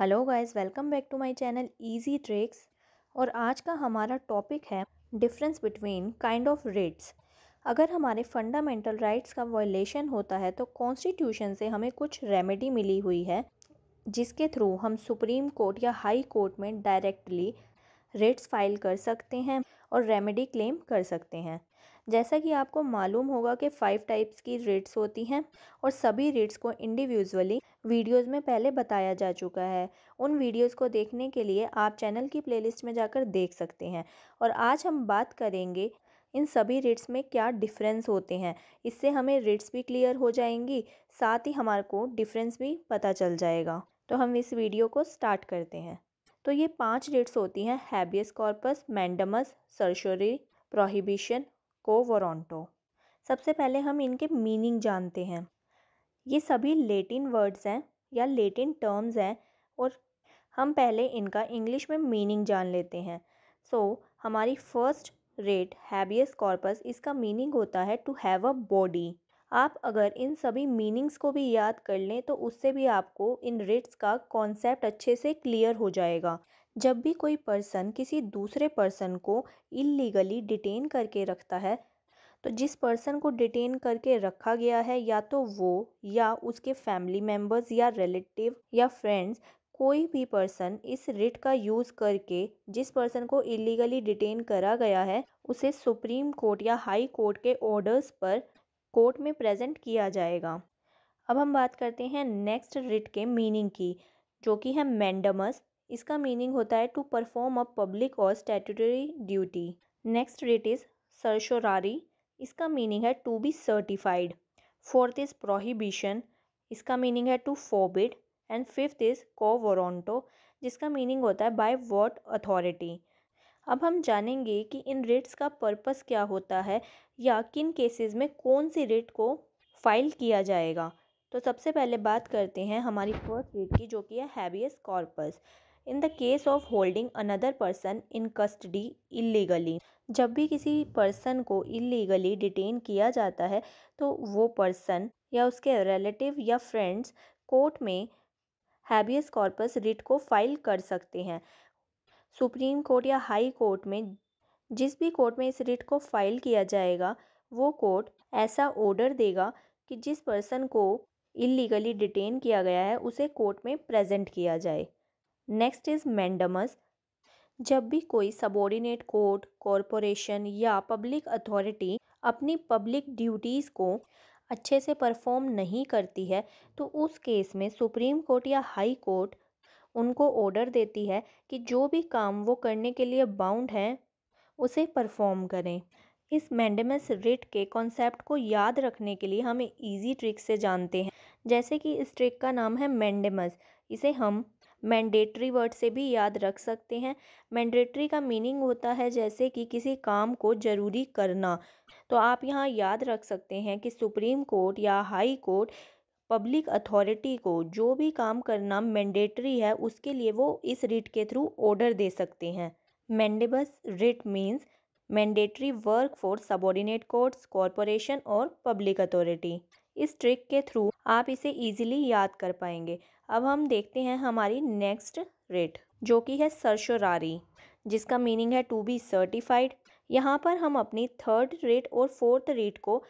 hello guys welcome back to my channel easy tricks और आज का हमारा टॉपिक है difference between kind of writs अगर हमारे फंडामेंटल राइट्स का वॉयलेशन होता है तो कॉन्स्टिट्यूशन से हमें कुछ रेमेडी मिली हुई है जिसके थ्रू हम सुप्रीम कोर्ट या हाई कोर्ट में डायरेक्टली रेट्स फाइल कर सकते हैं और रेमेडी क्लेम कर सकते हैं जैसा कि आपको मालूम होगा कि फ़ाइव टाइप्स की रेट्स होती हैं और सभी रेट्स को इंडिविजुअली वीडियोस में पहले बताया जा चुका है उन वीडियोस को देखने के लिए आप चैनल की प्लेलिस्ट में जाकर देख सकते हैं और आज हम बात करेंगे इन सभी रेट्स में क्या डिफरेंस होते हैं इससे हमें रेट्स भी क्लियर हो जाएंगी साथ ही हमारे को डिफरेंस भी पता चल जाएगा तो हम इस वीडियो को स्टार्ट करते हैं तो ये पांच रेट्स होती हैं habeas corpus mandamus certiorari prohibition quo warranto सबसे पहले हम इनके मीनिंग जानते हैं ये सभी लेटिन वर्ड्स हैं या लेटिन टर्म्स हैं और हम पहले इनका इंग्लिश में मीनिंग जान लेते हैं सो so, हमारी फर्स्ट रेट हैबियस कॉर्पस इसका मीनिंग होता है टू हैव अ बॉडी आप अगर इन सभी मीनिंग्स को भी याद कर लें तो उससे भी आपको इन रेट्स का कॉन्सेप्ट अच्छे से क्लियर हो जाएगा जब भी कोई पर्सन किसी दूसरे पर्सन को इलीगली डिटेन करके रखता है तो जिस पर्सन को डिटेन करके रखा गया है या तो वो या उसके फैमिली मेम्बर्स या रिलेटिव या फ्रेंड्स कोई भी पर्सन इस रिट का यूज़ करके जिस पर्सन को इलीगली डिटेन करा गया है उसे सुप्रीम कोर्ट या हाई कोर्ट के ऑर्डर्स पर कोर्ट में प्रेजेंट किया जाएगा अब हम बात करते हैं नेक्स्ट रिट के मीनिंग की जो कि है मैंडमस इसका मीनिंग होता है टू परफॉर्म अ पब्लिक और statutory duty next writ is certiorari इसका मीनिंग है to be certified fourth is prohibition इसका मीनिंग है to forbid and fifth is quo warranto जिसका मीनिंग होता है बाय वॉट अथॉरिटी अब हम जानेंगे कि इन रेट्स का पर्पस क्या होता है या किन केसेस में कौन सी रेट को फाइल किया जाएगा तो सबसे पहले बात करते हैं हमारी फर्स्ट रेट की जो कि है habeas corpus in the case of holding another person in custody illegally जब भी किसी पर्सन को इलीगली डिटेन किया जाता है तो वो पर्सन या उसके रिलेटिव या फ्रेंड्स कोर्ट में हैबियस कॉर्पस रिट को फाइल कर सकते हैं सुप्रीम कोर्ट या हाई कोर्ट में जिस भी कोर्ट में इस रिट को फाइल किया जाएगा वो कोर्ट ऐसा ऑर्डर देगा कि जिस पर्सन को इलीगली डिटेन किया गया है उसे कोर्ट में प्रेजेंट किया जाए नेक्स्ट इज़ मैंडमस जब भी कोई सबॉर्डिनेट कोर्ट कॉरपोरेशन या पब्लिक अथॉरिटी अपनी पब्लिक ड्यूटीज़ को अच्छे से परफॉर्म नहीं करती है तो उस केस में सुप्रीम कोर्ट या हाई कोर्ट उनको ऑर्डर देती है कि जो भी काम वो करने के लिए बाउंड हैं उसे परफॉर्म करें इस मैंडमस रिट के कॉन्सेप्ट को याद रखने के लिए हम इजी ट्रिक से जानते हैं जैसे कि इस ट्रिक का नाम है मैंडमस इसे हम मैंडेटरी वर्ड से भी याद रख सकते हैं मैंडेटरी का मीनिंग होता है जैसे कि किसी काम को ज़रूरी करना तो आप यहाँ याद रख सकते हैं कि सुप्रीम कोर्ट या हाई कोर्ट पब्लिक अथॉरिटी को जो भी काम करना मैंडेटरी है उसके लिए वो इस रिट के थ्रू ऑर्डर दे सकते हैं mandamus writ means mandatory work for subordinate courts corporation और पब्लिक अथॉरिटी इस ट्रिक के थ्रू आप इसे ईजिली याद कर पाएंगे अब हम देखते हैं हमारी नेक्स्ट रेट जो कि है सरशरारी जिसका मीनिंग है टू बी सर्टिफाइड यहाँ पर हम अपनी थर्ड रेट और फोर्थ रेट को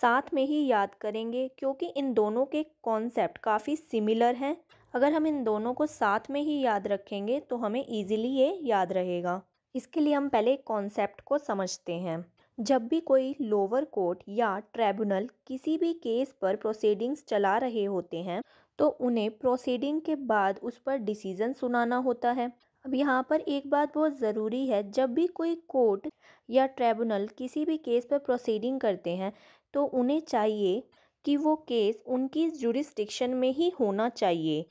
साथ में ही याद करेंगे क्योंकि इन दोनों के कॉन्सेप्ट काफ़ी सिमिलर हैं अगर हम इन दोनों को साथ में ही याद रखेंगे तो हमें ईजिली ये याद रहेगा इसके लिए हम पहले कॉन्सेप्ट को समझते हैं जब भी कोई लोअर कोर्ट या ट्रैibुनल किसी भी केस पर प्रोसीडिंग्स चला रहे होते हैं तो उन्हें प्रोसीडिंग के बाद उस पर डिसीज़न सुनाना होता है अब यहाँ पर एक बात बहुत ज़रूरी है जब भी कोई कोर्ट या ट्रैibुनल किसी भी केस पर प्रोसीडिंग करते हैं तो उन्हें चाहिए कि वो केस उनकी जुरिस्टिक्शन में ही होना चाहिए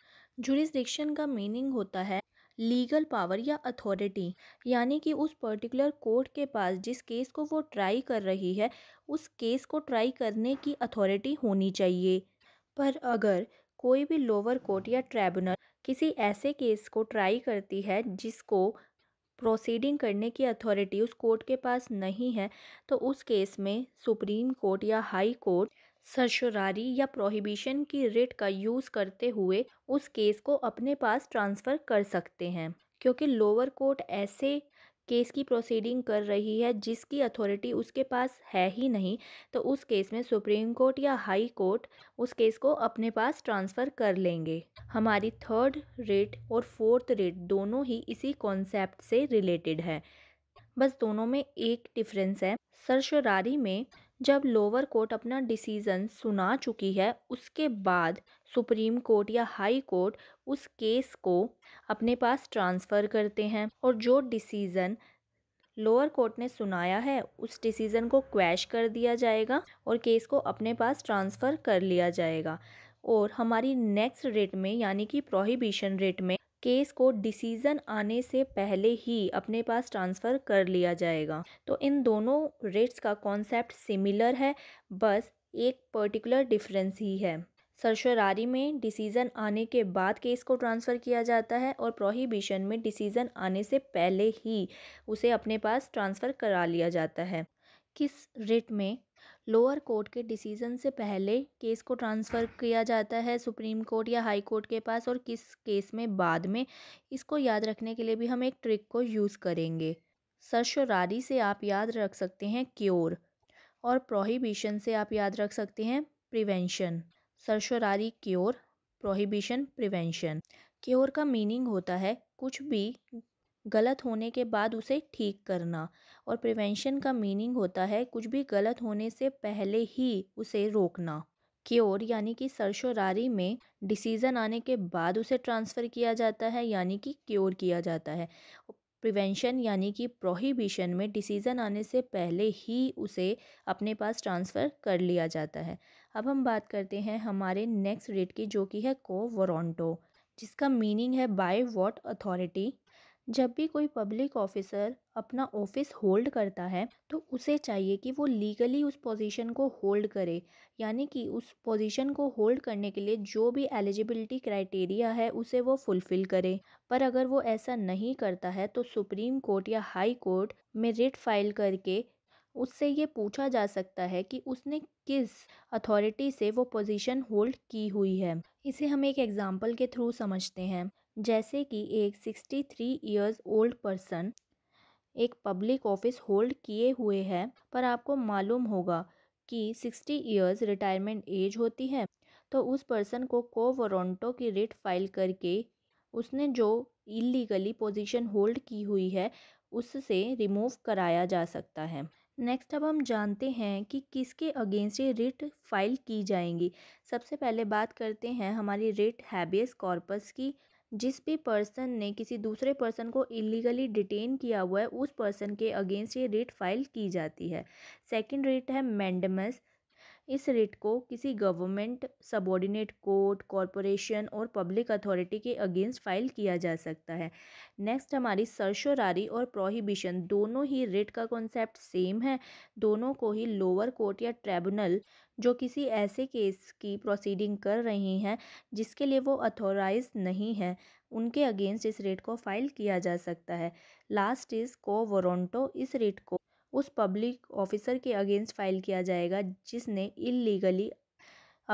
जुरिस्डिक्शन का मीनिंग होता है लीगल पावर या अथॉरिटी यानी कि उस पर्टिकुलर कोर्ट के पास जिस केस को वो ट्राई कर रही है उस केस को ट्राई करने की अथॉरिटी होनी चाहिए पर अगर कोई भी लोअर कोर्ट या ट्राइबूनल किसी ऐसे केस को ट्राई करती है जिसको प्रोसीडिंग करने की अथॉरिटी उस कोर्ट के पास नहीं है तो उस केस में सुप्रीम कोर्ट या हाई कोर्ट सरशुरारी या प्रोहिबिशन की रिट का यूज़ करते हुए उस केस को अपने पास ट्रांसफ़र कर सकते हैं क्योंकि लोअर कोर्ट ऐसे केस की प्रोसीडिंग कर रही है जिसकी अथॉरिटी उसके पास है ही नहीं तो उस केस में सुप्रीम कोर्ट या हाई कोर्ट उस केस को अपने पास ट्रांसफ़र कर लेंगे हमारी थर्ड रेट और फोर्थ रेट दोनों ही इसी कॉन्सेप्ट से रिलेटेड है बस दोनों में एक डिफरेंस है सरशरारी में जब लोअर कोर्ट अपना डिसीज़न सुना चुकी है उसके बाद सुप्रीम कोर्ट या हाई कोर्ट उस केस को अपने पास ट्रांसफ़र करते हैं और जो डिसीज़न लोअर कोर्ट ने सुनाया है उस डिसीज़न को क्वैश कर दिया जाएगा और केस को अपने पास ट्रांसफ़र कर लिया जाएगा और हमारी नेक्स्ट रेट में यानी कि प्रोहिबिशन रेट में केस को डिसीज़न आने से पहले ही अपने पास ट्रांसफ़र कर लिया जाएगा तो इन दोनों रेट्स का कॉन्सेप्ट सिमिलर है बस एक पर्टिकुलर डिफरेंस ही है सरशरारी में डिसीज़न आने के बाद केस को ट्रांसफ़र किया जाता है और प्रोहिबिशन में डिसीज़न आने से पहले ही उसे अपने पास ट्रांसफ़र करा लिया जाता है किस रेट में लोअर कोर्ट के डिसीजन से पहले केस को ट्रांसफ़र किया जाता है सुप्रीम कोर्ट या हाई कोर्ट के पास और किस केस में बाद में इसको याद रखने के लिए भी हम एक ट्रिक को यूज़ करेंगे सरशरारी से आप याद रख सकते हैं क्योर और प्रोहिबिशन से आप याद रख सकते हैं prevention certiorari cure prohibition prevention cure का मीनिंग होता है कुछ भी गलत होने के बाद उसे ठीक करना और प्रिवेंशन का मीनिंग होता है कुछ भी गलत होने से पहले ही उसे रोकना क्योर यानी कि सरशोरारी में डिसीज़न आने के बाद उसे ट्रांसफ़र किया जाता है यानी कि क्योर किया जाता है प्रिवेंशन यानी कि प्रोहिबिशन में डिसीज़न आने से पहले ही उसे अपने पास ट्रांसफ़र कर लिया जाता है अब हम बात करते हैं हमारे नेक्स्ट रेट की जो कि है को वोरोंटो जिसका मीनिंग है बाय वॉट अथॉरिटी जब भी कोई पब्लिक ऑफिसर अपना ऑफिस होल्ड करता है तो उसे चाहिए कि वो लीगली उस पोजीशन को होल्ड करे यानी कि उस पोजीशन को होल्ड करने के लिए जो भी एलिजिबिलिटी क्राइटेरिया है उसे वो फुलफ़िल करे पर अगर वो ऐसा नहीं करता है तो सुप्रीम कोर्ट या हाई कोर्ट में रिट फाइल करके उससे ये पूछा जा सकता है कि उसने किस अथॉरिटी से वो पोजीशन होल्ड की हुई है इसे हम एक एग्जाम्पल के थ्रू समझते हैं जैसे कि एक sixty three years old person एक पब्लिक ऑफिस होल्ड किए हुए है पर आपको मालूम होगा कि सिक्सटी ईयर्स रिटायरमेंट एज होती है तो उस पर्सन को को वोरंटो की रिट फाइल करके उसने जो इलीगली पोजीशन होल्ड की हुई है उससे रिमूव कराया जा सकता है नेक्स्ट अब हम जानते हैं कि किसके अगेंस्ट ये रिट फाइल की जाएंगी सबसे पहले बात करते हैं हमारी रिट हैबियस कॉर्पस की जिस भी पर्सन ने किसी दूसरे पर्सन को इलीगली डिटेन किया हुआ है उस पर्सन के अगेंस्ट ये रिट फाइल की जाती है सेकंड रिट है मैंडमस इस रिट को किसी गवर्नमेंट सबॉर्डिनेट कोर्ट कॉरपोरेशन और पब्लिक अथॉरिटी के अगेंस्ट फाइल किया जा सकता है नेक्स्ट हमारी सरशोरारी और प्रोहिबिशन दोनों ही रिट का कॉन्सेप्ट सेम है दोनों को ही लोअर कोर्ट या ट्रिब्यूनल जो किसी ऐसे केस की प्रोसीडिंग कर रही हैं जिसके लिए वो अथोराइज नहीं है उनके अगेंस्ट इस रेट को फाइल किया जा सकता है लास्ट इज़ को वोरोंटो इस रेट को उस पब्लिक ऑफिसर के अगेंस्ट फाइल किया जाएगा जिसने इलीगली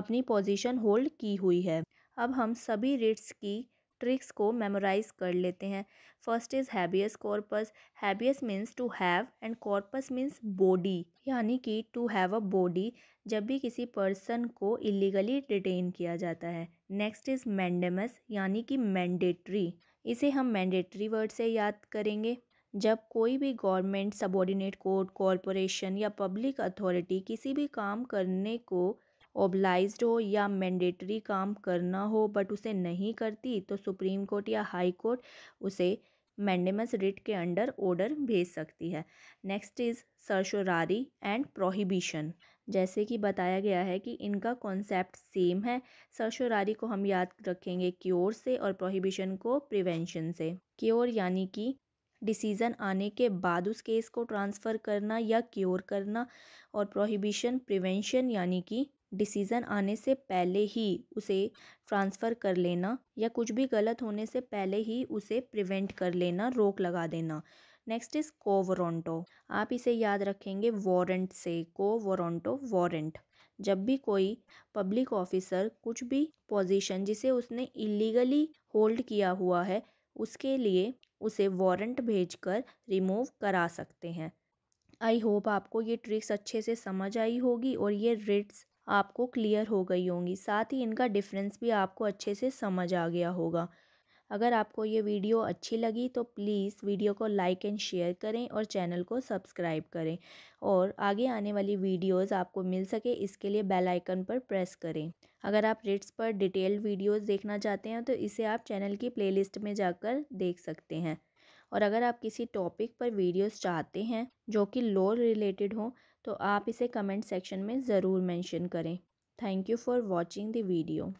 अपनी पोजीशन होल्ड की हुई है अब हम सभी रिट्स की ट्रिक्स को मेमोराइज कर लेते हैं first is habeas corpus habeas means to have and corpus means body यानी कि टू हैव अ बॉडी जब भी किसी पर्सन को इलीगली डिटेन किया जाता है नेक्स्ट इज़ मैंडेमस यानी कि मैंडेटरी इसे हम मैंडेटरी वर्ड से याद करेंगे जब कोई भी गवर्नमेंट सबॉर्डिनेट कोर्ट कॉरपोरेशन या पब्लिक अथॉरिटी किसी भी काम करने को ओबलाइज हो या मैंडेटरी काम करना हो बट उसे नहीं करती तो सुप्रीम कोर्ट या हाई कोर्ट उसे मैंडेमस रिट के अंडर ऑर्डर भेज सकती है next is certiorari and prohibition जैसे कि बताया गया है कि इनका कॉन्सेप्ट सेम है सरशोरारी को हम याद रखेंगे क्योर से और प्रोहिबिशन को प्रिवेंशन से क्योर यानी कि डिसीज़न आने के बाद उस केस को ट्रांसफ़र करना या क्योर करना और प्रोहिबिशन प्रिवेंशन यानी कि डिसीज़न आने से पहले ही उसे ट्रांसफ़र कर लेना या कुछ भी गलत होने से पहले ही उसे प्रिवेंट कर लेना रोक लगा देना नेक्स्ट इज़ वोरोंटो आप इसे याद रखेंगे वारंट से वोरोंटो वारंट जब भी कोई पब्लिक ऑफिसर कुछ भी पोजीशन जिसे उसने इलीगली होल्ड किया हुआ है उसके लिए उसे वारंट भेजकर रिमूव करा सकते हैं आई होप आपको ये ट्रिक्स अच्छे से समझ आई होगी और ये रिट्स आपको क्लियर हो गई होंगी साथ ही इनका डिफरेंस भी आपको अच्छे से समझ आ गया होगा अगर आपको ये वीडियो अच्छी लगी तो प्लीज़ वीडियो को लाइक एंड शेयर करें और चैनल को सब्सक्राइब करें और आगे आने वाली वीडियोस आपको मिल सके इसके लिए बेल आइकन पर प्रेस करें अगर आप रेट्स पर डिटेल वीडियोस देखना चाहते हैं तो इसे आप चैनल की प्लेलिस्ट में जाकर देख सकते हैं और अगर आप किसी टॉपिक पर वीडियोज़ चाहते हैं जो कि लॉ रिलेटेड हों तो आप इसे कमेंट सेक्शन में ज़रूर मैंशन करें thank you for watching video video